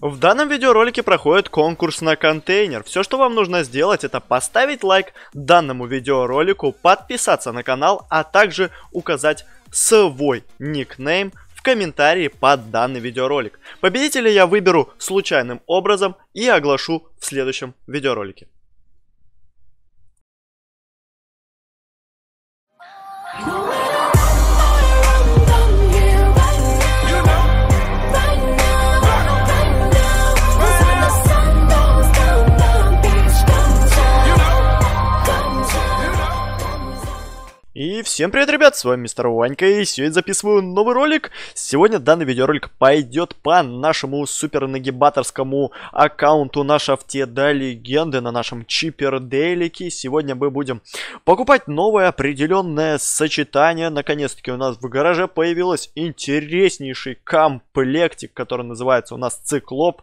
В данном видеоролике проходит конкурс на контейнер. Все, что вам нужно сделать, это поставить лайк данному видеоролику, подписаться на канал, а также указать свой никнейм в комментарии под данный видеоролик. Победителя я выберу случайным образом и оглашу в следующем видеоролике. Всем привет, ребят, с вами мистер Ванька, и сегодня записываю новый ролик. Сегодня данный видеоролик пойдет по нашему супер нагибаторскому аккаунту наш да легенды на нашем Чипер чиперделике. Сегодня мы будем покупать новое определенное сочетание. Наконец-таки у нас в гараже появилось интереснейший комплектик, который называется у нас циклоп.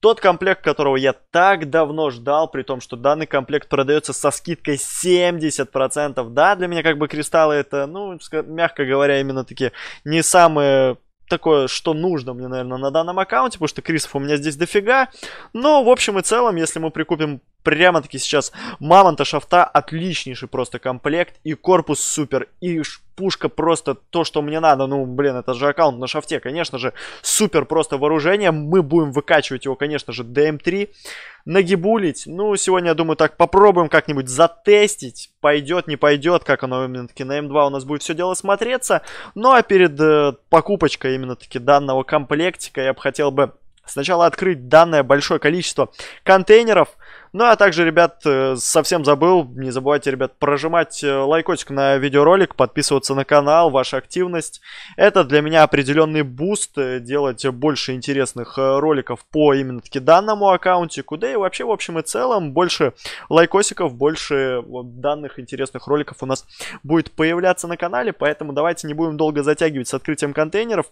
Тот комплект, которого я так давно ждал, при том, что данный комплект продается со скидкой 70%. Да, для меня как бы кристаллы это, ну, мягко говоря, именно такие не самые такое, что нужно мне, наверное, на данном аккаунте, потому что крисов у меня здесь дофига. Но, в общем и целом, если мы прикупим прямо-таки сейчас Мамонта Шафта отличнейший просто комплект. И корпус супер, и пушка просто то, что мне надо. Ну, блин, это же аккаунт на шафте, конечно же. Супер просто вооружение. Мы будем выкачивать его, конечно же, дм 3 Нагибулить. Ну, сегодня, я думаю, так попробуем как-нибудь затестить. Пойдет, не пойдет, как оно именно-таки на М2 у нас будет все дело смотреться. Ну, а перед э, покупочкой именно-таки данного комплектика я бы хотел бы сначала открыть данное большое количество контейнеров. Ну а также, ребят, э, совсем забыл, не забывайте, ребят, прожимать э, лайкосик на видеоролик, подписываться на канал, ваша активность. Это для меня определенный буст, э, делать больше интересных роликов по именно таки данному аккаунтику, да и вообще в общем и целом больше лайкосиков, больше вот, данных интересных роликов у нас будет появляться на канале, поэтому давайте не будем долго затягивать с открытием контейнеров.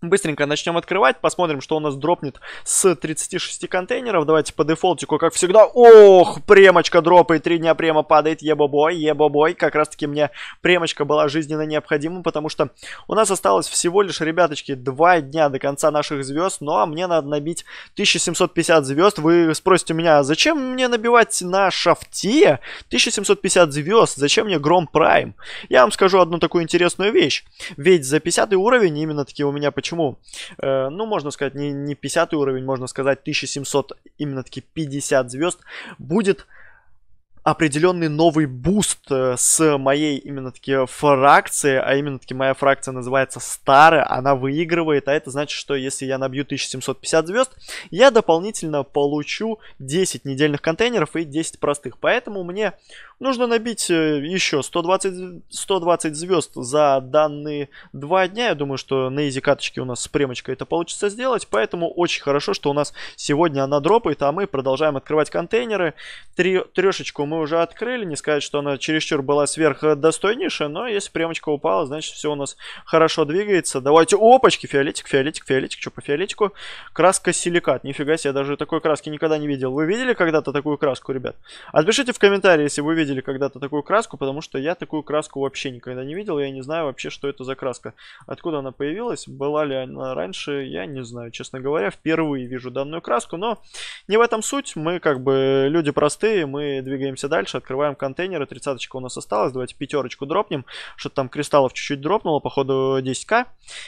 Быстренько начнем открывать, посмотрим, что у нас дропнет с 36 контейнеров. Давайте по дефолтику, как всегда. Ох, премочка дропает, 3 дня према падает, ебобой, ебобой. Как раз таки мне премочка была жизненно необходима, потому что у нас осталось всего лишь, ребяточки, 2 дня до конца наших звезд. Ну а мне надо набить 1750 звезд. Вы спросите меня, зачем мне набивать на шафте 1750 звезд? Зачем мне Гром Прайм? Я вам скажу одну такую интересную вещь. Ведь за 50 уровень именно таки у меня почему Почему? Э, ну, можно сказать, не, не 50 уровень, можно сказать 1700, именно таки 50 звезд будет определенный новый буст э, с моей именно-таки фракции, а именно-таки моя фракция называется старая, она выигрывает, а это значит, что если я набью 1750 звезд, я дополнительно получу 10 недельных контейнеров и 10 простых, поэтому мне нужно набить еще 120, 120 звезд за данные 2 дня, я думаю, что на изи каточке у нас с премочкой это получится сделать, поэтому очень хорошо, что у нас сегодня она дропает, а мы продолжаем открывать контейнеры, Три, трешечку мы уже открыли. Не сказать, что она чересчур была сверхдостойнейшая, но если премочка упала, значит, все у нас хорошо двигается. Давайте, опачки, фиолетик, фиолетик, фиолетик, что по фиолетику? Краска силикат. Нифига себе, я даже такой краски никогда не видел. Вы видели когда-то такую краску, ребят? Отпишите в комментарии, если вы видели когда-то такую краску, потому что я такую краску вообще никогда не видел. Я не знаю вообще, что это за краска. Откуда она появилась, была ли она раньше, я не знаю, честно говоря. Впервые вижу данную краску, но не в этом суть. Мы как бы люди простые, мы двигаемся двигаемся дальше, открываем контейнеры, тридцаточка у нас осталась, давайте пятерочку дропнем, что-то там кристаллов чуть-чуть дропнуло, походу 10к,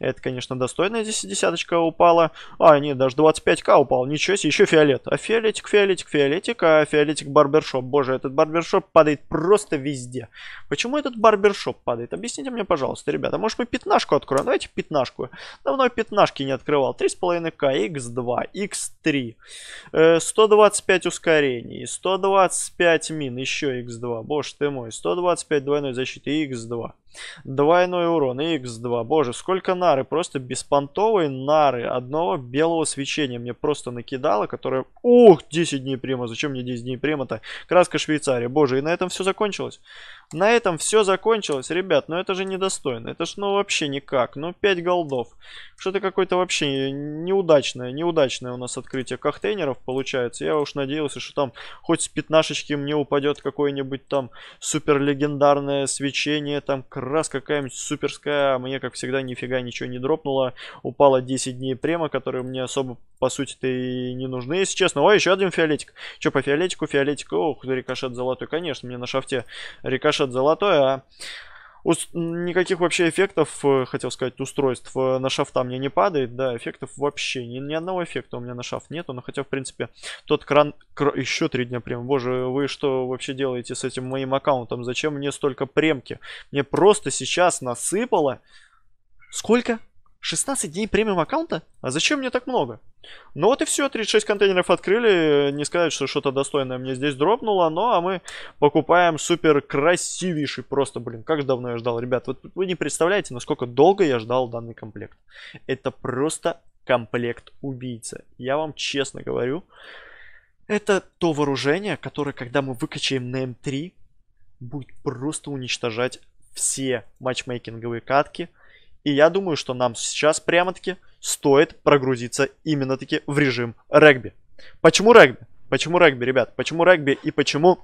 это, конечно, достойная здесь десяточка упала, а, нет, даже 25к упал, ничего себе, еще фиолет, а фиолетик, фиолетик, фиолетик, а фиолетик барбершоп, боже, этот барбершоп падает просто везде, почему этот барбершоп падает, объясните мне, пожалуйста, ребята, может мы пятнашку откроем, давайте пятнашку, давно пятнашки не открывал, 3,5к, x2, x3, 125 ускорений, 125 Мин еще x2. Боже ты мой. 125 двойной защиты и x2. Двойной урон, и x2. Боже, сколько нары, просто беспонтовые нары. Одного белого свечения мне просто накидало, которое... Ух, 10 дней према, зачем мне 10 дней према-то? Краска Швейцария, боже, и на этом все закончилось. На этом все закончилось, ребят, ну это же недостойно. Это ж ну вообще никак, ну 5 голдов. Что-то какое-то вообще неудачное, неудачное у нас открытие кохтейнеров получается. Я уж надеялся, что там хоть с пятнашечки мне упадет какое-нибудь там супер легендарное свечение, там раз какая-нибудь суперская, а мне, как всегда, нифига ничего не дропнуло. Упало 10 дней према, которые мне особо, по сути-то, и не нужны, если честно. Ой, еще один фиолетик. Че по фиолетику? Фиолетик, ох, рикошет золотой. Конечно, мне на шафте рикошет золотой, а... У никаких вообще эффектов, э, хотел сказать, устройств э, на шафта мне не падает, да, эффектов вообще, ни, ни одного эффекта у меня на шафт нету, но хотя, в принципе, тот кран, кр- еще три дня прем, боже, вы что вообще делаете с этим моим аккаунтом, зачем мне столько премки, мне просто сейчас насыпало, сколько? 16 дней премиум аккаунта? А зачем мне так много? Ну вот и все, 36 контейнеров открыли, не сказать, что что-то достойное мне здесь дропнуло, но а мы покупаем супер красивейший, просто, блин, как же давно я ждал, ребят, вот вы не представляете, насколько долго я ждал данный комплект. Это просто комплект убийца, я вам честно говорю. Это то вооружение, которое, когда мы выкачаем на М3, эм будет просто уничтожать все матчмейкинговые катки – и я думаю, что нам сейчас прямо-таки стоит прогрузиться именно-таки в режим регби. Почему регби? Почему регби, ребят? Почему регби и почему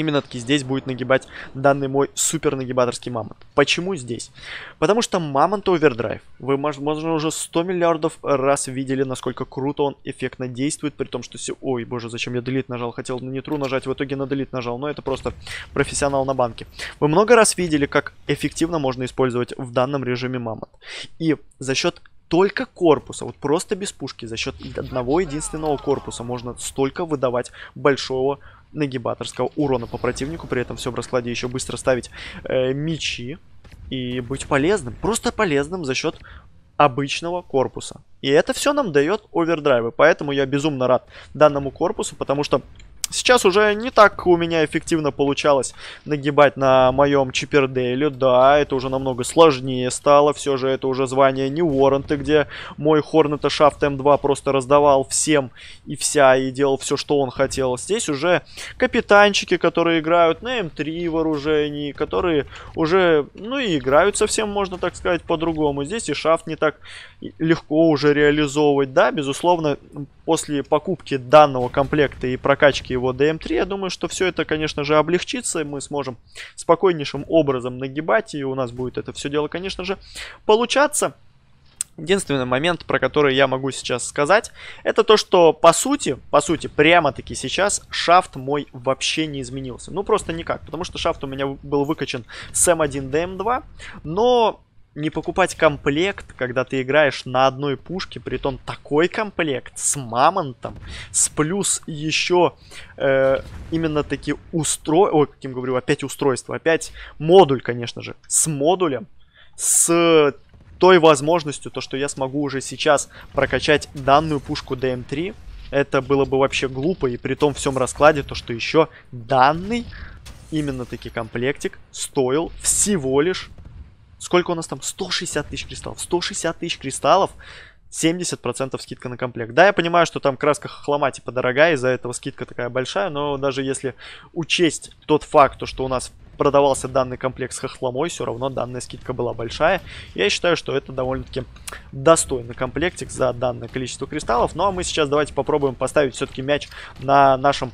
именно таки здесь будет нагибать данный мой супер нагибаторский мамонт. Почему здесь? Потому что мамонт овердрайв. Вы, возможно, уже 100 миллиардов раз видели, насколько круто он эффектно действует, при том, что... Ой, боже, зачем я делит нажал? Хотел на нитру нажать, в итоге на делит нажал, но это просто профессионал на банке. Вы много раз видели, как эффективно можно использовать в данном режиме мамонт. И за счет только корпуса, вот просто без пушки, за счет одного единственного корпуса можно столько выдавать большого нагибаторского урона по противнику, при этом все в раскладе еще быстро ставить э, мечи и быть полезным, просто полезным за счет обычного корпуса. И это все нам дает овердрайвы, поэтому я безумно рад данному корпусу, потому что Сейчас уже не так у меня эффективно получалось нагибать на моем чипердейле. Да, это уже намного сложнее стало. Все же это уже звание не Уорренты, где мой Хорнета Шафт М2 просто раздавал всем и вся, и делал все, что он хотел. Здесь уже капитанчики, которые играют на М3 вооружении, которые уже, ну и играют совсем, можно так сказать, по-другому. Здесь и Шафт не так легко уже реализовывать. Да, безусловно, после покупки данного комплекта и прокачки его DM3, я думаю, что все это, конечно же, облегчится, и мы сможем спокойнейшим образом нагибать, и у нас будет это все дело, конечно же, получаться. Единственный момент, про который я могу сейчас сказать, это то, что по сути, по сути, прямо-таки сейчас шафт мой вообще не изменился. Ну просто никак, потому что шафт у меня был выкачан с М1 эм DM2, эм но не покупать комплект, когда ты играешь на одной пушке, притом такой комплект с мамонтом, с плюс еще э, именно такие устрой... Ой, каким говорю, опять устройство, опять модуль, конечно же, с модулем, с той возможностью, то что я смогу уже сейчас прокачать данную пушку DM3, это было бы вообще глупо, и при том всем раскладе, то что еще данный именно таки комплектик стоил всего лишь Сколько у нас там? 160 тысяч кристаллов. 160 тысяч кристаллов. 70% скидка на комплект. Да, я понимаю, что там краска хохлома типа дорогая, из-за этого скидка такая большая, но даже если учесть тот факт, что у нас продавался данный комплект с хохломой, все равно данная скидка была большая. Я считаю, что это довольно-таки достойный комплектик за данное количество кристаллов. Ну а мы сейчас давайте попробуем поставить все-таки мяч на нашем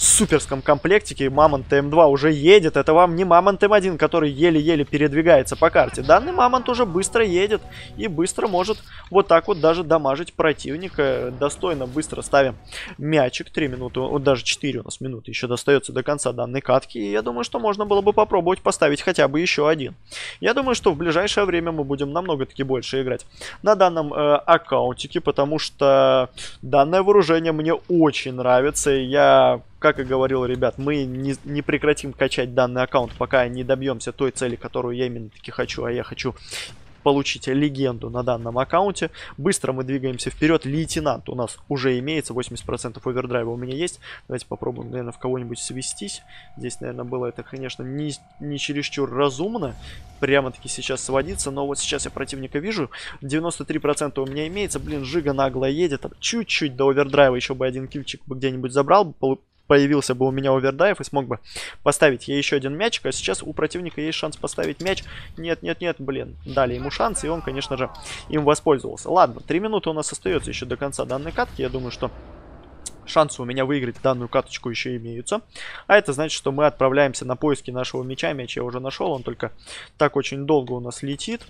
суперском комплектике Мамонт М2 уже едет. Это вам не Мамонт М1, который еле-еле передвигается по карте. Данный Мамонт уже быстро едет и быстро может вот так вот даже дамажить противника. Достойно быстро ставим мячик. три минуты, вот даже 4 у нас минуты еще достается до конца данной катки. И я думаю, что можно было бы попробовать поставить хотя бы еще один. Я думаю, что в ближайшее время мы будем намного-таки больше играть на данном э, аккаунтике, потому что данное вооружение мне очень нравится. И я как и говорил, ребят, мы не, не прекратим качать данный аккаунт, пока не добьемся той цели, которую я именно таки хочу, а я хочу получить легенду на данном аккаунте. Быстро мы двигаемся вперед. Лейтенант у нас уже имеется. 80% овердрайва у меня есть. Давайте попробуем, наверное, в кого-нибудь свестись. Здесь, наверное, было это, конечно, не, не чересчур разумно. Прямо-таки сейчас сводиться. Но вот сейчас я противника вижу. 93% у меня имеется. Блин, Жига нагло едет. Чуть-чуть до овердрайва еще бы один кильчик где-нибудь забрал появился бы у меня овердайв и смог бы поставить ей еще один мячик. А сейчас у противника есть шанс поставить мяч. Нет, нет, нет, блин. Дали ему шанс, и он, конечно же, им воспользовался. Ладно, 3 минуты у нас остается еще до конца данной катки. Я думаю, что шансы у меня выиграть данную каточку еще имеются. А это значит, что мы отправляемся на поиски нашего мяча. Мяч я уже нашел, он только так очень долго у нас летит.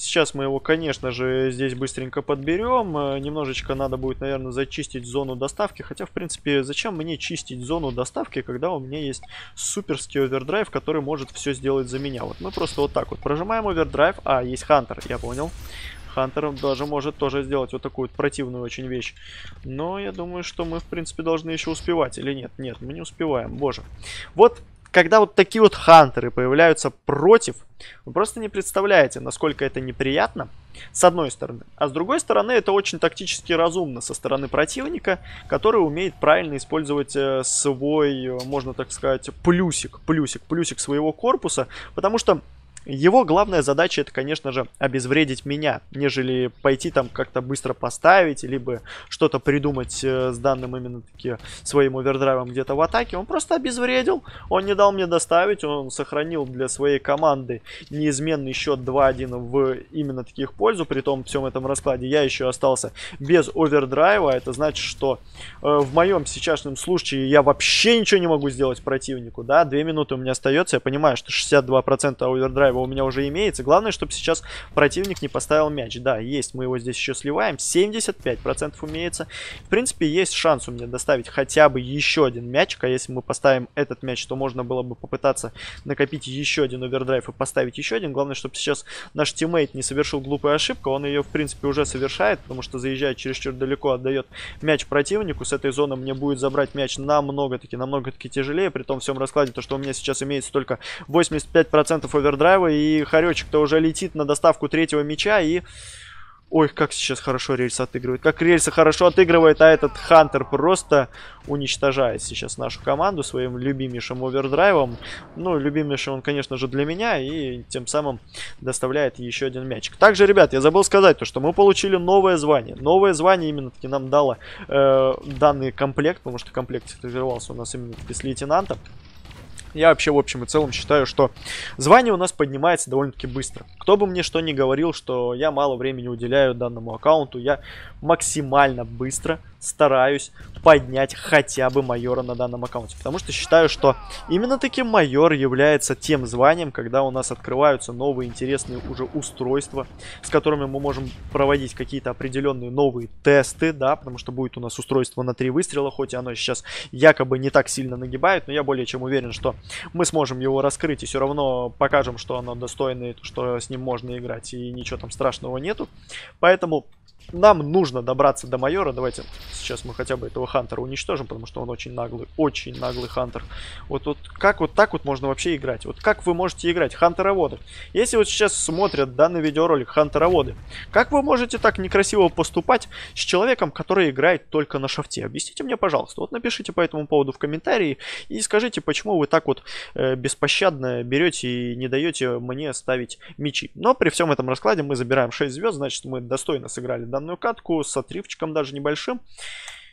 Сейчас мы его, конечно же, здесь быстренько подберем. Э, немножечко надо будет, наверное, зачистить зону доставки. Хотя, в принципе, зачем мне чистить зону доставки, когда у меня есть суперский овердрайв, который может все сделать за меня. Вот мы просто вот так вот прожимаем овердрайв. А, есть Хантер, я понял. Хантер даже может тоже сделать вот такую вот противную очень вещь. Но я думаю, что мы, в принципе, должны еще успевать. Или нет? Нет, мы не успеваем. Боже. Вот когда вот такие вот хантеры появляются против, вы просто не представляете, насколько это неприятно, с одной стороны. А с другой стороны, это очень тактически разумно со стороны противника, который умеет правильно использовать э, свой, э, можно так сказать, плюсик, плюсик, плюсик своего корпуса, потому что его главная задача это, конечно же, обезвредить меня, нежели пойти там как-то быстро поставить, либо что-то придумать э, с данным именно таки своим овердрайвом где-то в атаке. Он просто обезвредил, он не дал мне доставить, он сохранил для своей команды неизменный счет 2-1 в именно таких пользу. При том всем этом раскладе я еще остался без овердрайва. Это значит, что э, в моем сейчасшнем случае я вообще ничего не могу сделать противнику. Да, 2 минуты у меня остается. Я понимаю, что 62% овердрайва его у меня уже имеется. Главное, чтобы сейчас противник не поставил мяч. Да, есть, мы его здесь еще сливаем. 75% умеется. В принципе, есть шанс у меня доставить хотя бы еще один мячик. А если мы поставим этот мяч, то можно было бы попытаться накопить еще один овердрайв и поставить еще один. Главное, чтобы сейчас наш тиммейт не совершил глупую ошибку. Он ее, в принципе, уже совершает, потому что заезжает чересчур далеко, отдает мяч противнику. С этой зоны мне будет забрать мяч намного-таки, намного-таки тяжелее. При том всем раскладе, то, что у меня сейчас имеется только 85% овердрайва, драйва, и Харечек-то уже летит на доставку третьего мяча, и... Ой, как сейчас хорошо Рельса отыгрывает. Как рельса хорошо отыгрывает, а этот Хантер просто уничтожает сейчас нашу команду своим любимейшим овердрайвом. Ну, любимейшим он, конечно же, для меня. И тем самым доставляет еще один мячик. Также, ребят, я забыл сказать то, что мы получили новое звание. Новое звание именно-таки нам дало э, данный комплект, потому что комплект открывался у нас именно-таки с лейтенанта. Я вообще в общем и целом считаю, что звание у нас поднимается довольно-таки быстро. Кто бы мне что ни говорил, что я мало времени уделяю данному аккаунту, я максимально быстро стараюсь поднять хотя бы майора на данном аккаунте. Потому что считаю, что именно таки майор является тем званием, когда у нас открываются новые интересные уже устройства, с которыми мы можем проводить какие-то определенные новые тесты, да, потому что будет у нас устройство на три выстрела, хоть и оно сейчас якобы не так сильно нагибает, но я более чем уверен, что мы сможем его раскрыть и все равно покажем, что оно достойное, что с ним можно играть и ничего там страшного нету. Поэтому нам нужно добраться до майора. Давайте сейчас мы хотя бы этого хантера уничтожим, потому что он очень наглый, очень наглый хантер. Вот, вот как вот так вот можно вообще играть? Вот как вы можете играть? Хантероводы. Если вот сейчас смотрят данный видеоролик Хантероводы, как вы можете так некрасиво поступать с человеком, который играет только на шафте? Объясните мне, пожалуйста. Вот напишите по этому поводу в комментарии и скажите, почему вы так вот э, беспощадно берете и не даете мне ставить мечи. Но при всем этом раскладе мы забираем 6 звезд, значит мы достойно сыграли данный данную катку с отрывчиком даже небольшим.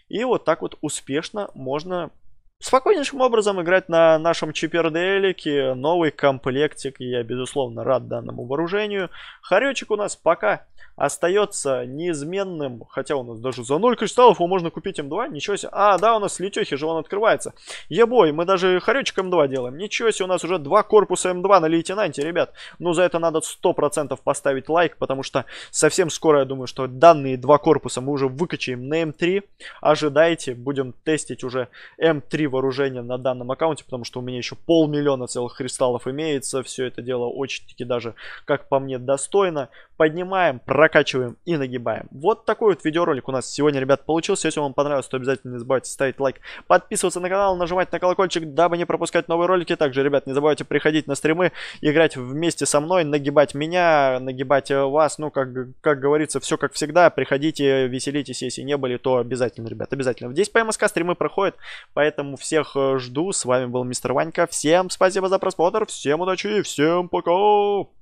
И вот так вот успешно можно спокойнейшим образом играть на нашем чиперделике. Новый комплектик, и я, безусловно, рад данному вооружению. Харечек у нас пока остается неизменным, хотя у нас даже за 0 кристаллов его можно купить М2, ничего себе. А, да, у нас летехи же он открывается. Ебой, мы даже хоречек М2 делаем. Ничего себе, у нас уже два корпуса М2 на лейтенанте, ребят. Ну, за это надо 100% поставить лайк, потому что совсем скоро, я думаю, что данные два корпуса мы уже выкачаем на М3. Ожидайте, будем тестить уже М3 вооружения на данном аккаунте, потому что у меня еще полмиллиона целых кристаллов имеется. Все это дело очень-таки даже, как по мне, достойно. Поднимаем, прокачиваем и нагибаем. Вот такой вот видеоролик у нас сегодня, ребят, получился. Если вам понравилось, то обязательно не забывайте ставить лайк, подписываться на канал, нажимать на колокольчик, дабы не пропускать новые ролики. Также, ребят, не забывайте приходить на стримы, играть вместе со мной, нагибать меня, нагибать э, вас. Ну, как, как говорится, все как всегда. Приходите, веселитесь. Если не были, то обязательно, ребят, обязательно. Здесь по МСК стримы проходят, поэтому всех э, жду. С вами был Мистер Ванька. Всем спасибо за просмотр. Всем удачи. и Всем пока.